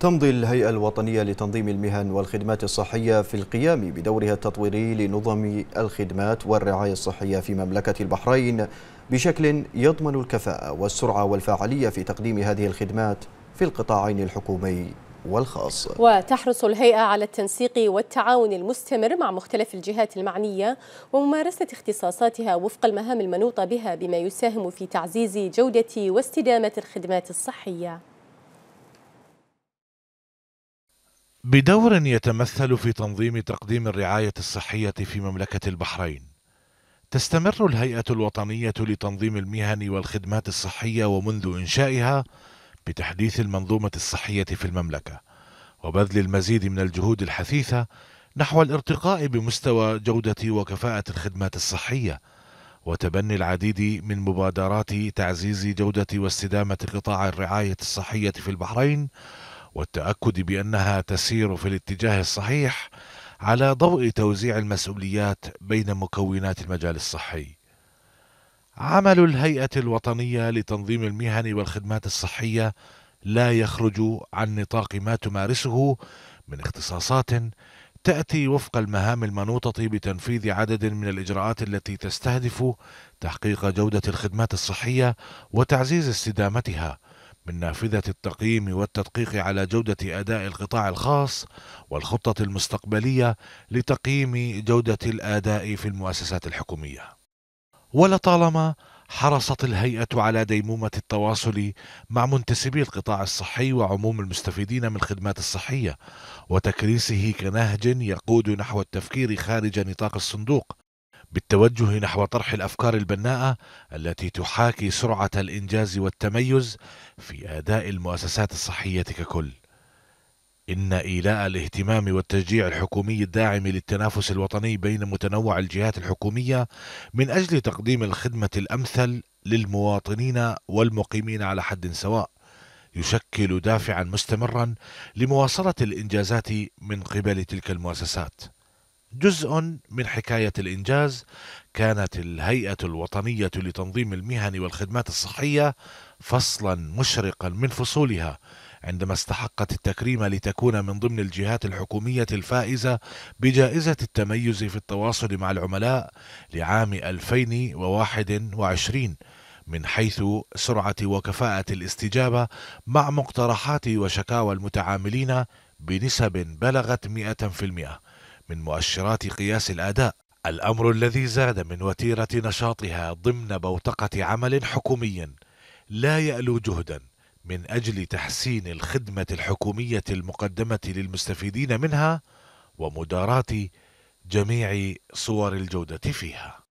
تمضي الهيئة الوطنية لتنظيم المهن والخدمات الصحية في القيام بدورها التطويري لنظم الخدمات والرعاية الصحية في مملكة البحرين بشكل يضمن الكفاءة والسرعة والفاعلية في تقديم هذه الخدمات في القطاعين الحكومي والخاص وتحرص الهيئة على التنسيق والتعاون المستمر مع مختلف الجهات المعنية وممارسة اختصاصاتها وفق المهام المنوطة بها بما يساهم في تعزيز جودة واستدامة الخدمات الصحية بدور يتمثل في تنظيم تقديم الرعاية الصحية في مملكة البحرين. تستمر الهيئة الوطنية لتنظيم المهن والخدمات الصحية ومنذ إنشائها بتحديث المنظومة الصحية في المملكة، وبذل المزيد من الجهود الحثيثة نحو الارتقاء بمستوى جودة وكفاءة الخدمات الصحية، وتبني العديد من مبادرات تعزيز جودة واستدامة قطاع الرعاية الصحية في البحرين، والتأكد بأنها تسير في الاتجاه الصحيح على ضوء توزيع المسؤوليات بين مكونات المجال الصحي. عمل الهيئة الوطنية لتنظيم المهن والخدمات الصحية لا يخرج عن نطاق ما تمارسه من اختصاصات تأتي وفق المهام المنوطة بتنفيذ عدد من الإجراءات التي تستهدف تحقيق جودة الخدمات الصحية وتعزيز استدامتها من نافذة التقييم والتدقيق على جودة أداء القطاع الخاص والخطة المستقبلية لتقييم جودة الأداء في المؤسسات الحكومية. ولطالما حرصت الهيئة على ديمومة التواصل مع منتسبي القطاع الصحي وعموم المستفيدين من الخدمات الصحية وتكريسه كنهج يقود نحو التفكير خارج نطاق الصندوق بالتوجه نحو طرح الافكار البناءه التي تحاكي سرعه الانجاز والتميز في اداء المؤسسات الصحيه ككل ان ايلاء الاهتمام والتشجيع الحكومي الداعم للتنافس الوطني بين متنوع الجهات الحكوميه من اجل تقديم الخدمه الامثل للمواطنين والمقيمين على حد سواء يشكل دافعا مستمرا لمواصله الانجازات من قبل تلك المؤسسات جزء من حكاية الإنجاز كانت الهيئة الوطنية لتنظيم المهن والخدمات الصحية فصلا مشرقا من فصولها عندما استحقت التكريم لتكون من ضمن الجهات الحكومية الفائزة بجائزة التميز في التواصل مع العملاء لعام 2021 من حيث سرعة وكفاءة الاستجابة مع مقترحات وشكاوى المتعاملين بنسب بلغت 100% من مؤشرات قياس الأداء الأمر الذي زاد من وتيرة نشاطها ضمن بوتقة عمل حكومي لا يألو جهدا من أجل تحسين الخدمة الحكومية المقدمة للمستفيدين منها ومداراة جميع صور الجودة فيها